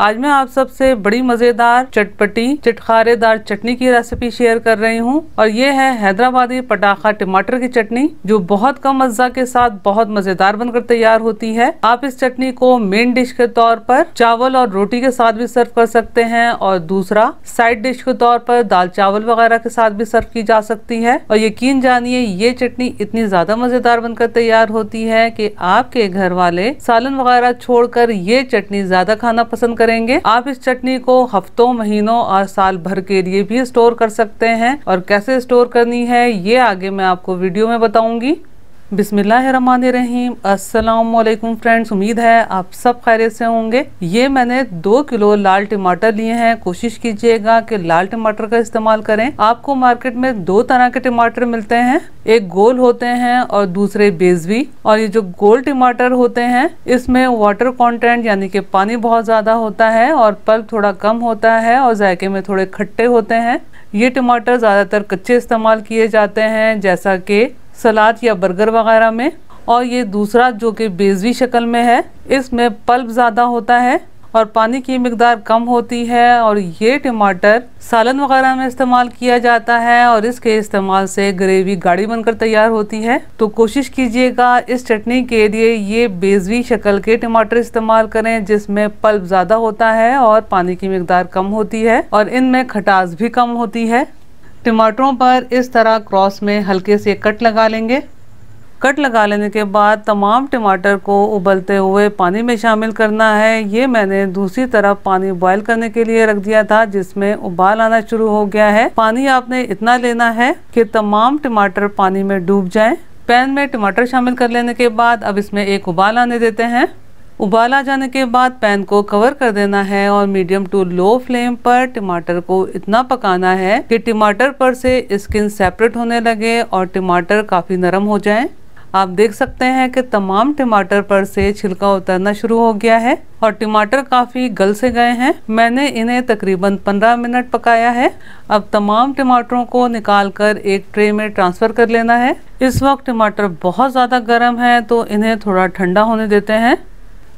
आज मैं आप सबसे बड़ी मज़ेदार चटपटी चटखारेदार चटनी की रेसिपी शेयर कर रही हूँ और ये है हैदराबादी पटाखा टमाटर की चटनी जो बहुत कम अज्जा के साथ बहुत मज़ेदार बनकर तैयार होती है आप इस चटनी को मेन डिश के तौर पर चावल और रोटी के साथ भी सर्व कर सकते हैं और दूसरा साइड डिश के तौर पर दाल चावल वगैरह के साथ भी सर्व की जा सकती है और यकीन जानिए ये चटनी इतनी ज़्यादा मज़ेदार बनकर तैयार होती है की आपके घर वाले सालन वगैरह छोड़कर ये चटनी ज़्यादा खाना पसंद कर करेंगे आप इस चटनी को हफ्तों महीनों और साल भर के लिए भी स्टोर कर सकते हैं और कैसे स्टोर करनी है ये आगे मैं आपको वीडियो में बताऊंगी बिसमीम असलकुम फ्रेंड्स उम्मीद है आप सब खैरियत से होंगे ये मैंने दो किलो लाल टमाटर लिए हैं कोशिश कीजिएगा कि लाल टमाटर का इस्तेमाल करें आपको मार्केट में दो तरह के टमाटर मिलते हैं एक गोल होते हैं और दूसरे बेजवी और ये जो गोल टमाटर होते हैं इसमें वाटर कॉन्टेंट यानी कि पानी बहुत ज़्यादा होता है और पल्प थोड़ा कम होता है और जायके में थोड़े खट्टे होते हैं ये टमाटर ज़्यादातर कच्चे इस्तेमाल किए जाते हैं जैसा कि सलाद या बर्गर वगैरह में और ये दूसरा जो कि बेजवी शक्ल में है इसमें पल्प ज़्यादा होता है और पानी की मकदार कम होती है और ये टमाटर सालन वगैरह में इस्तेमाल किया जाता है और इसके इस्तेमाल से ग्रेवी गाढ़ी बनकर तैयार होती है तो कोशिश कीजिएगा इस चटनी के लिए ये बेजवी शक्ल के टमाटर इस्तेमाल करें जिसमें पल्प ज़्यादा होता है और पानी की मकदार कम होती है और इनमें खटास भी कम होती है टमाटरों पर इस तरह क्रॉस में हल्के से कट लगा लेंगे कट लगा लेने के बाद तमाम टमाटर को उबलते हुए पानी में शामिल करना है ये मैंने दूसरी तरफ पानी बॉयल करने के लिए रख दिया था जिसमें उबाल आना शुरू हो गया है पानी आपने इतना लेना है कि तमाम टमाटर पानी में डूब जाएं। पैन में टमाटर शामिल कर लेने के बाद अब इसमें एक उबाल आने देते हैं उबाला जाने के बाद पैन को कवर कर देना है और मीडियम टू लो फ्लेम पर टमाटर को इतना पकाना है कि टमाटर पर से स्किन सेपरेट होने लगे और टमाटर काफ़ी नरम हो जाएं। आप देख सकते हैं कि तमाम टमाटर पर से छिलका उतरना शुरू हो गया है और टमाटर काफ़ी गल से गए हैं मैंने इन्हें तकरीबन 15 मिनट पकाया है अब तमाम टमाटरों को निकाल कर एक ट्रे में ट्रांसफ़र कर लेना है इस वक्त टमाटर बहुत ज़्यादा गर्म है तो इन्हें थोड़ा ठंडा होने देते हैं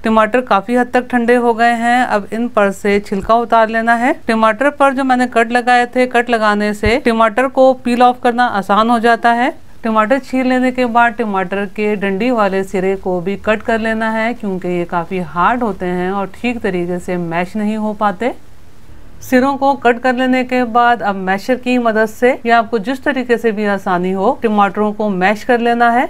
टमाटर काफी हद तक ठंडे हो गए हैं अब इन पर से छिलका उतार लेना है टमाटर पर जो मैंने कट लगाए थे कट लगाने से टमाटर को पील ऑफ करना आसान हो जाता है टमाटर छील लेने के बाद टमाटर के डंडी वाले सिरे को भी कट कर लेना है क्योंकि ये काफ़ी हार्ड होते हैं और ठीक तरीके से मैश नहीं हो पाते सिरों को कट कर लेने के बाद अब मैशर की मदद से या आपको जिस तरीके से भी आसानी हो टमाटरों को मैश कर लेना है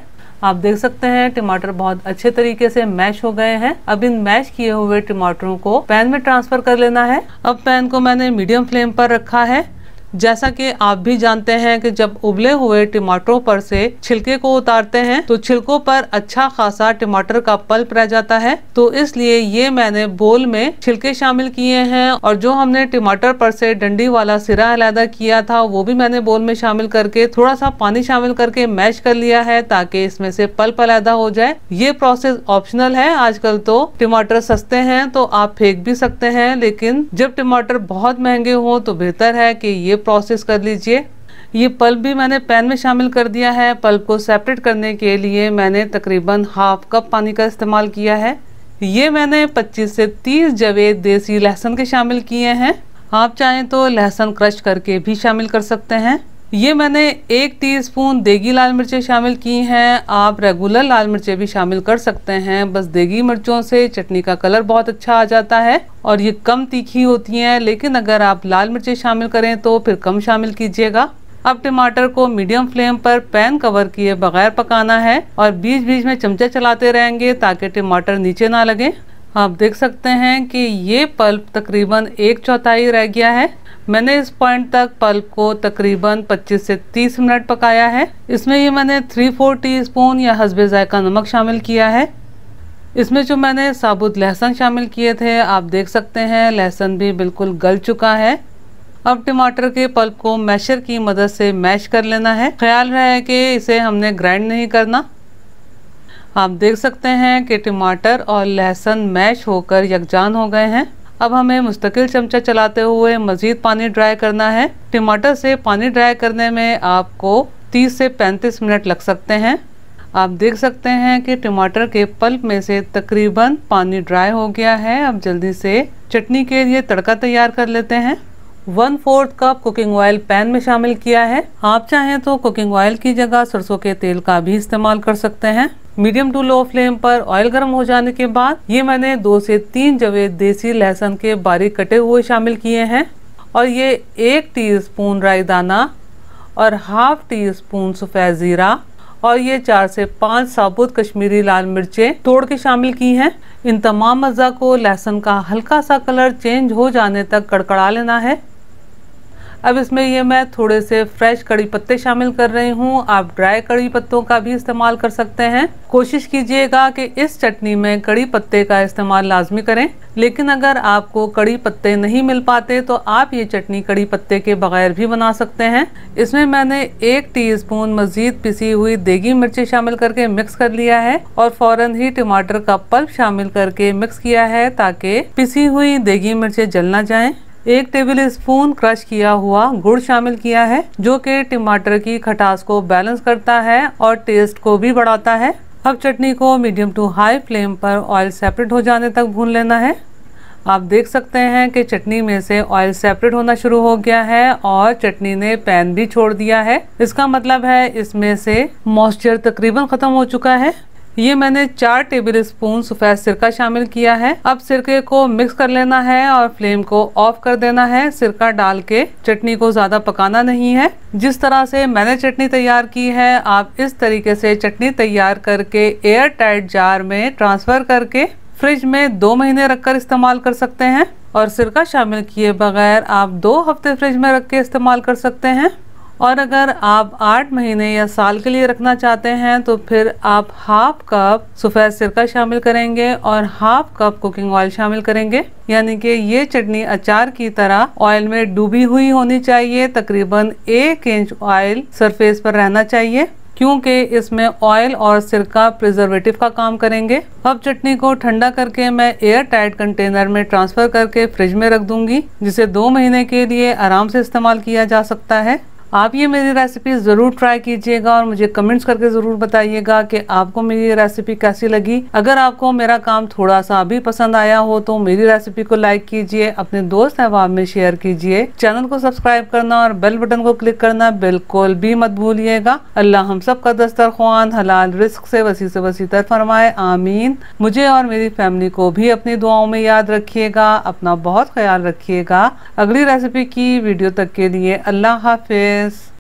आप देख सकते हैं टमाटर बहुत अच्छे तरीके से मैश हो गए हैं अब इन मैश किए हुए टमाटरों को पैन में ट्रांसफर कर लेना है अब पैन को मैंने मीडियम फ्लेम पर रखा है जैसा कि आप भी जानते हैं कि जब उबले हुए टमाटरों पर से छिलके को उतारते हैं तो छिलकों पर अच्छा खासा टमाटर का पल्प रह जाता है तो इसलिए ये मैंने बोल में छिलके शामिल किए हैं और जो हमने टमाटर पर से डंडी वाला सिरा अलहदा किया था वो भी मैंने बोल में शामिल करके थोड़ा सा पानी शामिल करके मैश कर लिया है ताकि इसमें से पल्प अलहदा हो जाए ये प्रोसेस ऑप्शनल है आजकल तो टमाटर सस्ते हैं तो आप फेंक भी सकते हैं लेकिन जब टमाटर बहुत महंगे हों तो बेहतर है कि ये प्रोसेस कर लीजिए ये पल्प भी मैंने पैन में शामिल कर दिया है पल्प को सेपरेट करने के लिए मैंने तकरीबन हाफ कप पानी का इस्तेमाल किया है ये मैंने 25 से 30 जवे देसी लहसुन के शामिल किए हैं आप चाहें तो लहसुन क्रश करके भी शामिल कर सकते हैं ये मैंने एक टीस्पून देगी लाल मिर्चें शामिल की हैं आप रेगुलर लाल मिर्चें भी शामिल कर सकते हैं बस देगी मिर्चों से चटनी का कलर बहुत अच्छा आ जाता है और ये कम तीखी होती हैं लेकिन अगर आप लाल मिर्चें शामिल करें तो फिर कम शामिल कीजिएगा अब टमाटर को मीडियम फ्लेम पर पैन कवर किए बगैर पकाना है और बीच बीच में चमचा चलाते रहेंगे ताकि टमाटर नीचे ना लगे आप देख सकते हैं कि ये पल्प तकरीबन एक चौथाई रह गया है मैंने इस पॉइंट तक पल्प को तकरीबन 25 से 30 मिनट पकाया है इसमें ये मैंने 3 फोर टी स्पून या हसबे ज़ायका नमक शामिल किया है इसमें जो मैंने साबुत लहसुन शामिल किए थे आप देख सकते हैं लहसुन भी बिल्कुल गल चुका है अब टमाटर के पल्प को मैशर की मदद से मैश कर लेना है ख्याल रहे कि इसे हमने ग्राइंड नहीं करना आप देख सकते हैं कि टमाटर और लहसुन मैश होकर यकजान हो गए हैं अब हमें मुस्तकिल चमचा चलाते हुए मज़ीद पानी ड्राई करना है टमाटर से पानी ड्राई करने में आपको 30 से 35 मिनट लग सकते हैं आप देख सकते हैं कि टमाटर के पल्प में से तकरीबन पानी ड्राई हो गया है अब जल्दी से चटनी के लिए तड़का तैयार कर लेते हैं one fourth cup cooking oil pan में शामिल किया है आप चाहें तो कुकिंग ऑयल की जगह सरसों के तेल का भी इस्तेमाल कर सकते हैं मीडियम टू लो फ्लेम पर ऑयल गर्म हो जाने के बाद ये मैंने दो से तीन जवे देसी लहसुन के बारीक कटे हुए शामिल किए हैं और ये एक टीस्पून राई दाना और हाफ टी स्पून सफ़ेद ज़ीरा और ये चार से पांच साबुत कश्मीरी लाल मिर्चें तोड़ के शामिल की हैं इन तमाम मज़ा को लहसुन का हल्का सा कलर चेंज हो जाने तक कड़कड़ा लेना है अब इसमें ये मैं थोड़े से फ्रेश कड़ी पत्ते शामिल कर रही हूँ आप ड्राई कड़ी पत्तों का भी इस्तेमाल कर सकते हैं कोशिश कीजिएगा कि इस चटनी में कड़ी पत्ते का इस्तेमाल लाजमी करें लेकिन अगर आपको कड़ी पत्ते नहीं मिल पाते तो आप ये चटनी कड़ी पत्ते के बगैर भी बना सकते हैं इसमें मैंने एक टीस्पून मज़ीद पिसी हुई देगी मिर्ची शामिल करके मिक्स कर लिया है और फौरन ही टमाटर का पल्प शामिल करके मिक्स किया है ताकि पिसी हुई देगी मिर्चें जल ना जाएं एक टेबल स्पून क्रश किया हुआ गुड़ शामिल किया है जो कि टमाटर की खटास को बैलेंस करता है और टेस्ट को भी बढ़ाता है अब चटनी को मीडियम टू हाई फ्लेम पर ऑयल सेपरेट हो जाने तक भून लेना है आप देख सकते हैं कि चटनी में से ऑयल सेपरेट होना शुरू हो गया है और चटनी ने पैन भी छोड़ दिया है इसका मतलब है इसमें से मॉइस्चर तकरीबन ख़त्म हो चुका है ये मैंने चार टेबल स्पून सफ़ेद सिरका शामिल किया है अब सिरके को मिक्स कर लेना है और फ्लेम को ऑफ कर देना है सिरका डाल के चटनी को ज़्यादा पकाना नहीं है जिस तरह से मैंने चटनी तैयार की है आप इस तरीके से चटनी तैयार करके एयर टाइट जार में ट्रांसफ़र करके फ्रिज में दो महीने रखकर इस्तेमाल कर सकते हैं और सिरका शामिल किए बगैर आप दो हफ्ते फ्रिज में रख के इस्तेमाल कर सकते हैं और अगर आप आठ महीने या साल के लिए रखना चाहते हैं तो फिर आप हाफ कप सफ़ेद सिरका शामिल करेंगे और हाफ कप कुकिंग ऑयल शामिल करेंगे यानी कि ये चटनी अचार की तरह ऑयल में डूबी हुई होनी चाहिए तकरीबन एक इंच ऑयल सरफेस पर रहना चाहिए क्योंकि इसमें ऑयल और सिरका प्रिजर्वेटिव का काम करेंगे अब चटनी को ठंडा करके मैं एयर टाइट कंटेनर में ट्रांसफर करके फ्रिज में रख दूंगी जिसे दो महीने के लिए आराम से इस्तेमाल किया जा सकता है आप ये मेरी रेसिपी ज़रूर ट्राई कीजिएगा और मुझे कमेंट्स करके ज़रूर बताइएगा कि आपको मेरी रेसिपी कैसी लगी अगर आपको मेरा काम थोड़ा सा भी पसंद आया हो तो मेरी रेसिपी को लाइक कीजिए अपने दोस्त अहबाब में शेयर कीजिए चैनल को सब्सक्राइब करना और बेल बटन को क्लिक करना बिल्कुल भी मत भूलिएगा अल्लाह हम सब का दस्तरखान हलाल रिस्क से वसी से वसी तर फरमाए आमीन मुझे और मेरी फैमिली को भी अपनी दुआओं में याद रखिएगा अपना बहुत ख्याल रखिएगा अगली रेसिपी की वीडियो तक के लिए अल्लाह हाफिज Yes